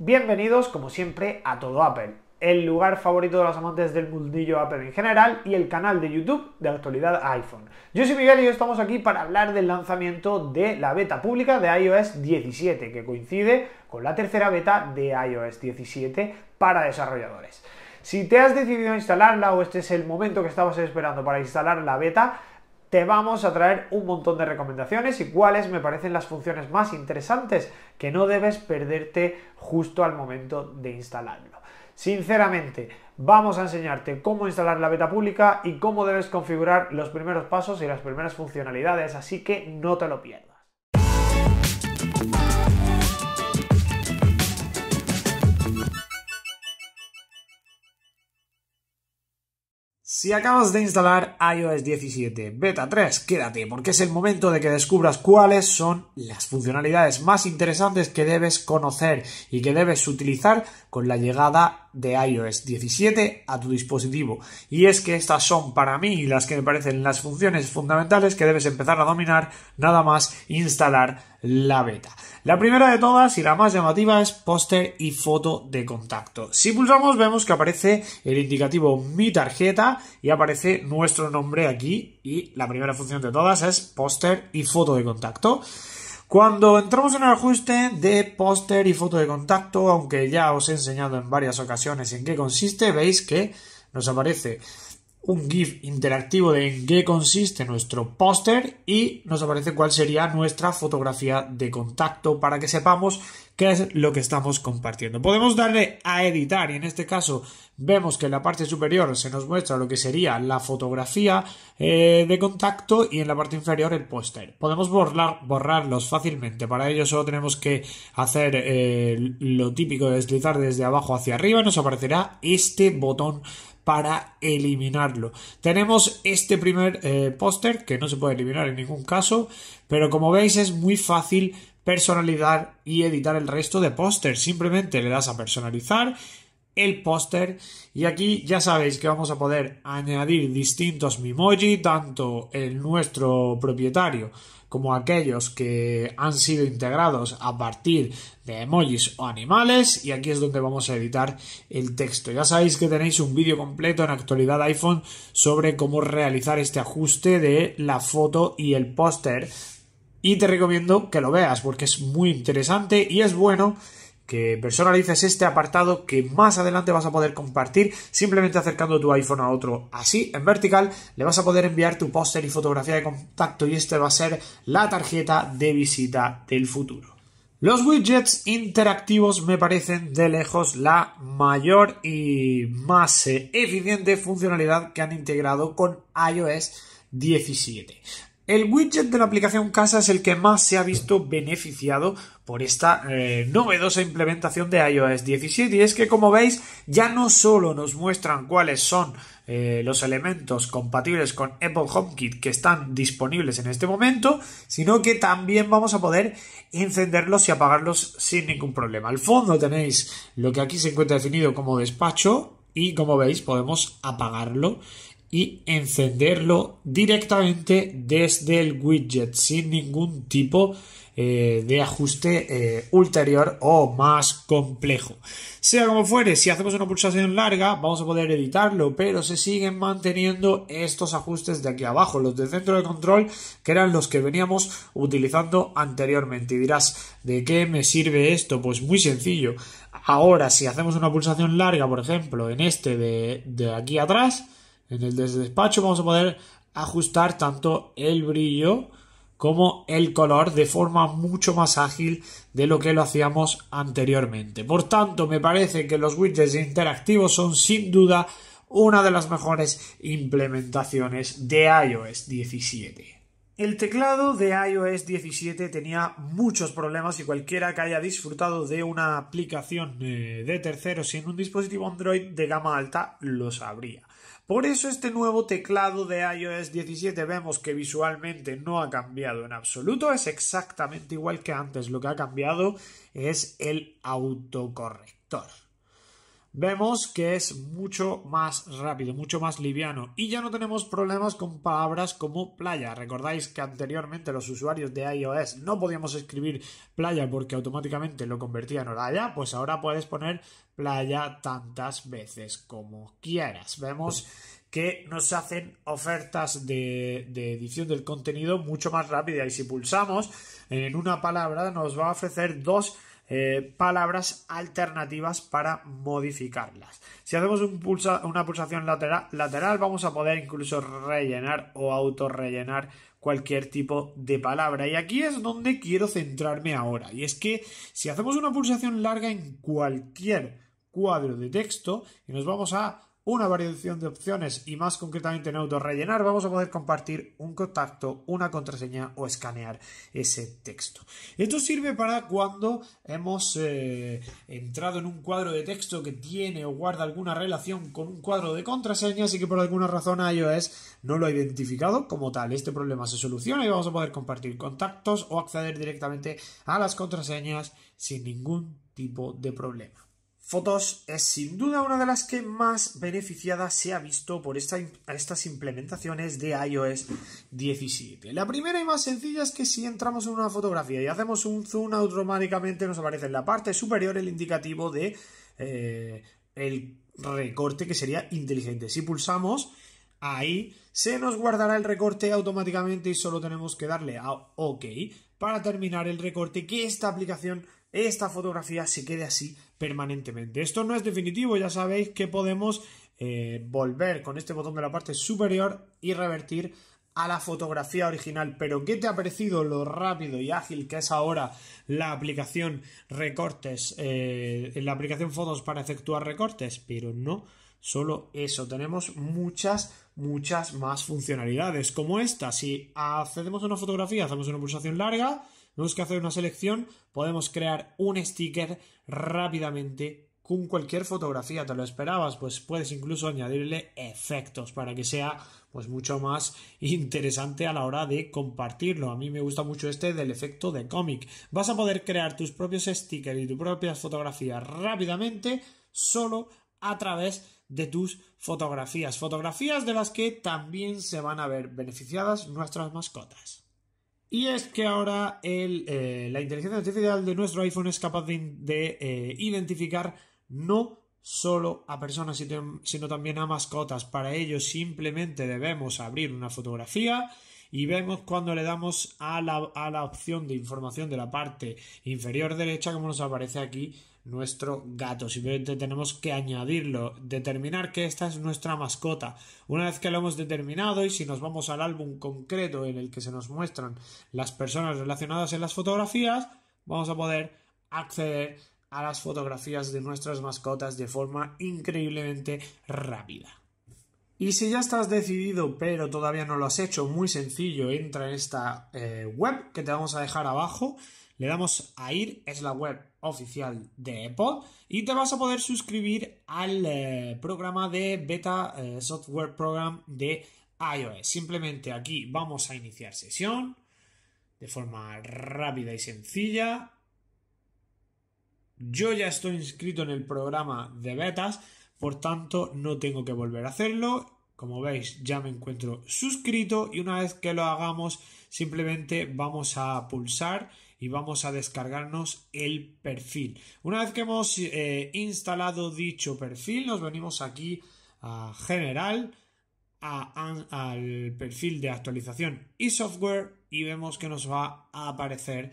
Bienvenidos, como siempre, a Todo Apple, el lugar favorito de los amantes del mundillo Apple en general y el canal de YouTube de actualidad iPhone. Yo soy Miguel y hoy estamos aquí para hablar del lanzamiento de la beta pública de iOS 17, que coincide con la tercera beta de iOS 17 para desarrolladores. Si te has decidido instalarla o este es el momento que estabas esperando para instalar la beta, te vamos a traer un montón de recomendaciones y cuáles me parecen las funciones más interesantes que no debes perderte justo al momento de instalarlo. Sinceramente, vamos a enseñarte cómo instalar la beta pública y cómo debes configurar los primeros pasos y las primeras funcionalidades, así que no te lo pierdas. Si acabas de instalar iOS 17 Beta 3, quédate porque es el momento de que descubras cuáles son las funcionalidades más interesantes que debes conocer y que debes utilizar con la llegada de iOS 17 a tu dispositivo. Y es que estas son para mí las que me parecen las funciones fundamentales que debes empezar a dominar nada más instalar la beta. La primera de todas y la más llamativa es póster y foto de contacto. Si pulsamos vemos que aparece el indicativo mi tarjeta y aparece nuestro nombre aquí y la primera función de todas es póster y foto de contacto. Cuando entramos en el ajuste de póster y foto de contacto, aunque ya os he enseñado en varias ocasiones en qué consiste, veis que nos aparece un GIF interactivo de en qué consiste nuestro póster y nos aparece cuál sería nuestra fotografía de contacto para que sepamos qué es lo que estamos compartiendo. Podemos darle a editar y en este caso vemos que en la parte superior se nos muestra lo que sería la fotografía eh, de contacto y en la parte inferior el póster. Podemos borrarlos fácilmente, para ello solo tenemos que hacer eh, lo típico de deslizar desde abajo hacia arriba y nos aparecerá este botón para eliminarlo. Tenemos este primer eh, póster que no se puede eliminar en ningún caso, pero como veis es muy fácil personalizar y editar el resto de póster. Simplemente le das a personalizar el póster y aquí ya sabéis que vamos a poder añadir distintos Mimoji, tanto el nuestro propietario como aquellos que han sido integrados a partir de emojis o animales y aquí es donde vamos a editar el texto. Ya sabéis que tenéis un vídeo completo en actualidad iPhone sobre cómo realizar este ajuste de la foto y el póster y te recomiendo que lo veas porque es muy interesante y es bueno que personalices este apartado que más adelante vas a poder compartir simplemente acercando tu iPhone a otro. Así, en vertical, le vas a poder enviar tu póster y fotografía de contacto y este va a ser la tarjeta de visita del futuro. Los widgets interactivos me parecen de lejos la mayor y más eficiente funcionalidad que han integrado con iOS 17. El widget de la aplicación Casa es el que más se ha visto beneficiado por esta eh, novedosa implementación de iOS 17 y es que como veis ya no solo nos muestran cuáles son eh, los elementos compatibles con Apple HomeKit que están disponibles en este momento, sino que también vamos a poder encenderlos y apagarlos sin ningún problema. Al fondo tenéis lo que aquí se encuentra definido como despacho y como veis podemos apagarlo y encenderlo directamente desde el widget sin ningún tipo eh, de ajuste eh, ulterior o más complejo. Sea como fuere, si hacemos una pulsación larga vamos a poder editarlo, pero se siguen manteniendo estos ajustes de aquí abajo, los del centro de control, que eran los que veníamos utilizando anteriormente. Y dirás, ¿de qué me sirve esto? Pues muy sencillo. Ahora, si hacemos una pulsación larga, por ejemplo, en este de, de aquí atrás, en el despacho vamos a poder ajustar tanto el brillo como el color de forma mucho más ágil de lo que lo hacíamos anteriormente. Por tanto, me parece que los widgets interactivos son sin duda una de las mejores implementaciones de iOS 17. El teclado de iOS 17 tenía muchos problemas y cualquiera que haya disfrutado de una aplicación eh, de terceros en un dispositivo Android de gama alta lo sabría. Por eso este nuevo teclado de iOS 17 vemos que visualmente no ha cambiado en absoluto, es exactamente igual que antes, lo que ha cambiado es el autocorrector vemos que es mucho más rápido, mucho más liviano y ya no tenemos problemas con palabras como playa. Recordáis que anteriormente los usuarios de iOS no podíamos escribir playa porque automáticamente lo convertía en oralla, pues ahora puedes poner playa tantas veces como quieras. Vemos que nos hacen ofertas de, de, edición del contenido mucho más rápida y si pulsamos en una palabra nos va a ofrecer dos eh, palabras alternativas para modificarlas. Si hacemos una pulsación lateral, lateral, vamos a poder incluso rellenar o autorrellenar cualquier tipo de palabra. Y aquí es donde quiero centrarme ahora. Y es que si hacemos una pulsación larga en cualquier cuadro de texto y nos vamos a una variación de opciones y más concretamente en autorrellenar, vamos a poder compartir un contacto, una contraseña o escanear ese texto. Esto sirve para cuando hemos eh, entrado en un cuadro de texto que tiene o guarda alguna relación con un cuadro de contraseñas y que por alguna razón iOS no lo ha identificado como tal. Este problema se soluciona y vamos a poder compartir contactos o acceder directamente a las contraseñas sin ningún tipo de problema. Fotos es sin duda una de las que más beneficiadas se ha visto por esta, estas implementaciones de iOS 17. La primera y más sencilla es que si entramos en una fotografía y hacemos un zoom, automáticamente nos aparece en la parte superior el indicativo de eh, el recorte que sería inteligente. Si pulsamos ahí, se nos guardará el recorte automáticamente y solo tenemos que darle a OK para terminar el recorte que esta aplicación esta fotografía se quede así permanentemente. Esto no es definitivo, ya sabéis que podemos eh, volver con este botón de la parte superior y revertir a la fotografía original. Pero ¿qué te ha parecido lo rápido y ágil que es ahora la aplicación recortes, eh, la aplicación fotos para efectuar recortes? Pero no solo eso, tenemos muchas, muchas más funcionalidades como esta. Si hacemos una fotografía, hacemos una pulsación larga, tenemos que hacer una selección, podemos crear un sticker rápidamente con cualquier fotografía, te lo esperabas, pues puedes incluso añadirle efectos para que sea pues, mucho más interesante a la hora de compartirlo. A mí me gusta mucho este del efecto de cómic. Vas a poder crear tus propios stickers y tus propias fotografías rápidamente solo a través de tus fotografías, fotografías de las que también se van a ver beneficiadas nuestras mascotas. Y es que ahora eh, la inteligencia artificial de nuestro iPhone es capaz de, eh, identificar no solo a personas, sino también a mascotas. Para ello simplemente debemos abrir una fotografía y vemos cuando le damos a la opción de información de la parte inferior derecha, como nos aparece aquí nuestro gato. Simplemente tenemos que añadirlo, determinar que esta es nuestra mascota. Una vez que lo hemos determinado y si nos vamos al álbum concreto en el que se nos muestran las personas relacionadas en las fotografías, vamos a poder acceder a las fotografías de nuestras mascotas de forma increíblemente rápida. Y si ya estás decidido pero todavía no lo has hecho, muy sencillo, entra en esta eh, web que te vamos a dejar abajo, le damos a ir, es la web oficial de Apple y te vas a poder suscribir al eh, programa de Beta eh, Software Program de iOS. Simplemente aquí vamos a iniciar sesión de forma rápida y sencilla. Yo ya estoy inscrito en el programa de betas, por tanto no tengo que volver a hacerlo. Como veis ya me encuentro suscrito y una vez que lo hagamos simplemente vamos a pulsar y vamos a descargarnos el perfil. Una vez que hemos eh, instalado dicho perfil, nos venimos aquí a General, al perfil de actualización y software y vemos que nos va a aparecer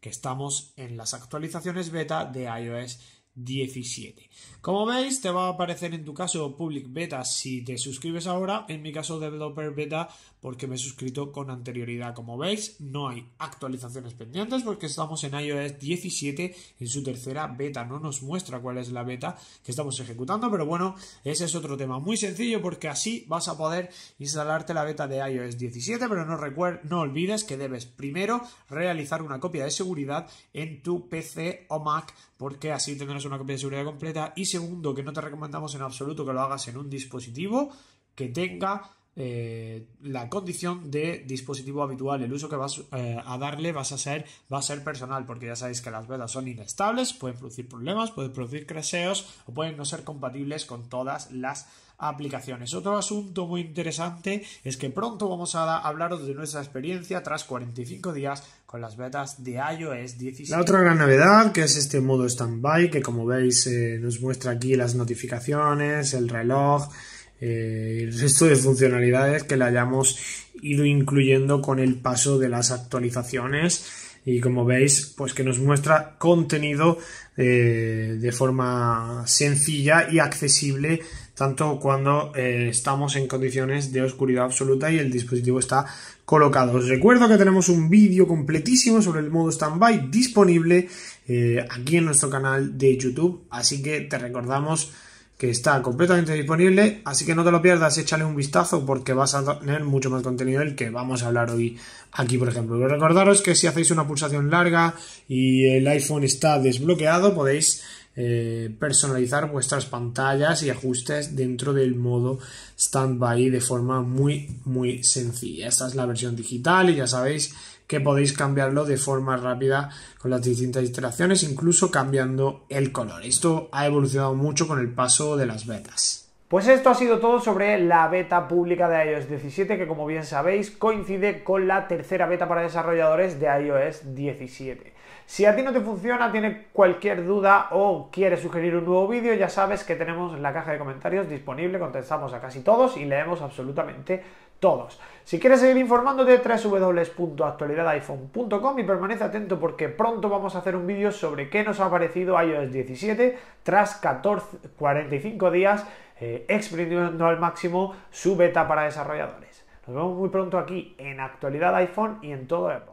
que estamos en las actualizaciones beta de iOS 17. Como veis, te va a aparecer en tu caso Public Beta si te suscribes ahora, en mi caso Developer Beta porque me he suscrito con anterioridad. Como veis, no hay actualizaciones pendientes porque estamos en iOS 17 en su tercera beta. No nos muestra cuál es la beta que estamos ejecutando, pero bueno, ese es otro tema muy sencillo porque así vas a poder instalarte la beta de iOS 17, pero no, no olvides que debes primero realizar una copia de seguridad en tu PC o Mac porque así tendrás una copia de seguridad completa. Y segundo, que no te recomendamos en absoluto que lo hagas en un dispositivo que tenga eh, la condición de dispositivo habitual. El uso que vas eh, a darle vas a ser, va a ser personal, porque ya sabéis que las betas son inestables, pueden producir problemas, pueden producir creceos o pueden no ser compatibles con todas las aplicaciones. Otro asunto muy interesante es que pronto vamos a hablaros de nuestra experiencia tras 45 días con las betas de iOS 17. La otra gran novedad que es este modo standby que como veis eh, nos muestra aquí las notificaciones, el reloj, eh, el resto de funcionalidades que le hayamos ido incluyendo con el paso de las actualizaciones y como veis pues que nos muestra contenido eh, de forma sencilla y accesible tanto cuando eh, estamos en condiciones de oscuridad absoluta y el dispositivo está colocado. Os recuerdo que tenemos un vídeo completísimo sobre el modo standby disponible aquí en nuestro canal de YouTube, así que te recordamos que está completamente disponible, así que no te lo pierdas, échale un vistazo porque vas a tener mucho más contenido del que vamos a hablar hoy aquí, por ejemplo. Pero recordaros que si hacéis una pulsación larga y el iPhone está desbloqueado, podéis eh, personalizar vuestras pantallas y ajustes dentro del modo standby de forma muy muy sencilla esta es la versión digital y ya sabéis que podéis cambiarlo de forma rápida con las distintas instalaciones, incluso cambiando el color. Esto ha evolucionado mucho con el paso de las betas. Pues esto ha sido todo sobre la beta pública de iOS 17, que como bien sabéis coincide con la tercera beta para desarrolladores de iOS 17. Si a ti no te funciona, tiene cualquier duda o quieres sugerir un nuevo vídeo, ya sabes que tenemos la caja de comentarios disponible, contestamos a casi todos y leemos absolutamente todos. Si quieres seguir informándote, www.actualidadiphone.com y permanece atento porque pronto vamos a hacer un vídeo sobre qué nos ha parecido iOS 17 tras 14, 45 días eh, exprimiendo al máximo su beta para desarrolladores. Nos vemos muy pronto aquí en Actualidad iPhone y en todo Apple.